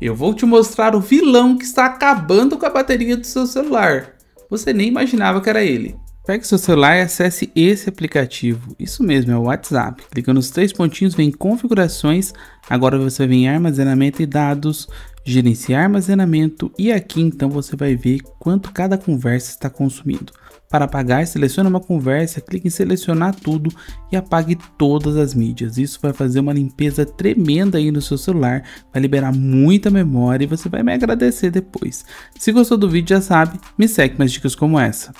Eu vou te mostrar o vilão que está acabando com a bateria do seu celular. Você nem imaginava que era ele. Pegue seu celular e acesse esse aplicativo. Isso mesmo, é o WhatsApp. Clica nos três pontinhos, vem configurações. Agora você vem em armazenamento e dados, gerenciar armazenamento e aqui então você vai ver quanto cada conversa está consumindo. Para apagar, seleciona uma conversa, clique em selecionar tudo e apague todas as mídias. Isso vai fazer uma limpeza tremenda aí no seu celular, vai liberar muita memória e você vai me agradecer depois. Se gostou do vídeo, já sabe, me segue mais dicas como essa.